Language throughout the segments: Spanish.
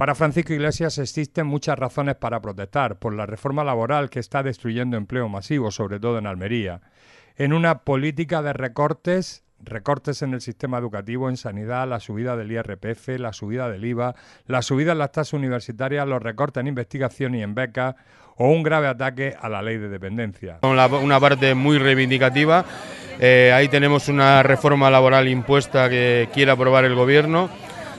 Para Francisco Iglesias existen muchas razones para protestar por la reforma laboral que está destruyendo empleo masivo, sobre todo en Almería, en una política de recortes recortes en el sistema educativo, en sanidad, la subida del IRPF, la subida del IVA, la subida en las tasas universitarias, los recortes en investigación y en becas o un grave ataque a la ley de dependencia. Una parte muy reivindicativa, eh, ahí tenemos una reforma laboral impuesta que quiere aprobar el gobierno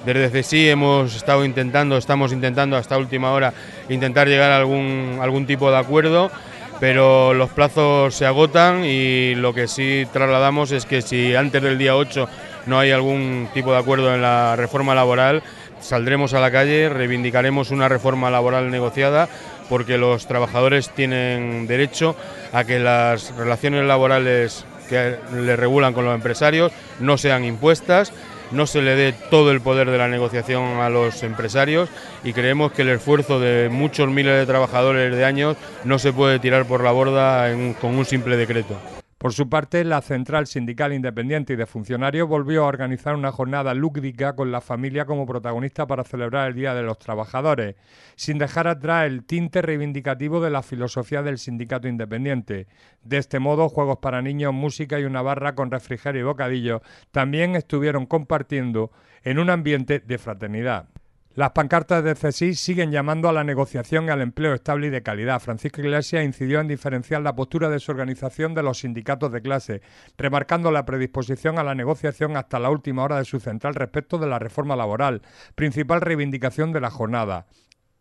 desde sí hemos estado intentando, estamos intentando hasta última hora intentar llegar a algún, algún tipo de acuerdo, pero los plazos se agotan y lo que sí trasladamos es que si antes del día 8 no hay algún tipo de acuerdo en la reforma laboral, saldremos a la calle, reivindicaremos una reforma laboral negociada porque los trabajadores tienen derecho a que las relaciones laborales que le regulan con los empresarios no sean impuestas no se le dé todo el poder de la negociación a los empresarios y creemos que el esfuerzo de muchos miles de trabajadores de años no se puede tirar por la borda con un simple decreto. Por su parte, la Central Sindical Independiente y de Funcionarios volvió a organizar una jornada lúdica con la familia como protagonista para celebrar el Día de los Trabajadores, sin dejar atrás el tinte reivindicativo de la filosofía del sindicato independiente. De este modo, juegos para niños, música y una barra con refrigerio y bocadillo también estuvieron compartiendo en un ambiente de fraternidad. Las pancartas de CESIS siguen llamando a la negociación y al empleo estable y de calidad. Francisco Iglesias incidió en diferenciar la postura de su organización de los sindicatos de clase, remarcando la predisposición a la negociación hasta la última hora de su central respecto de la reforma laboral, principal reivindicación de la jornada.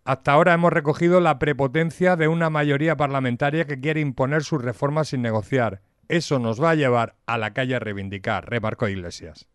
Hasta ahora hemos recogido la prepotencia de una mayoría parlamentaria que quiere imponer sus reformas sin negociar. Eso nos va a llevar a la calle a reivindicar, remarcó Iglesias.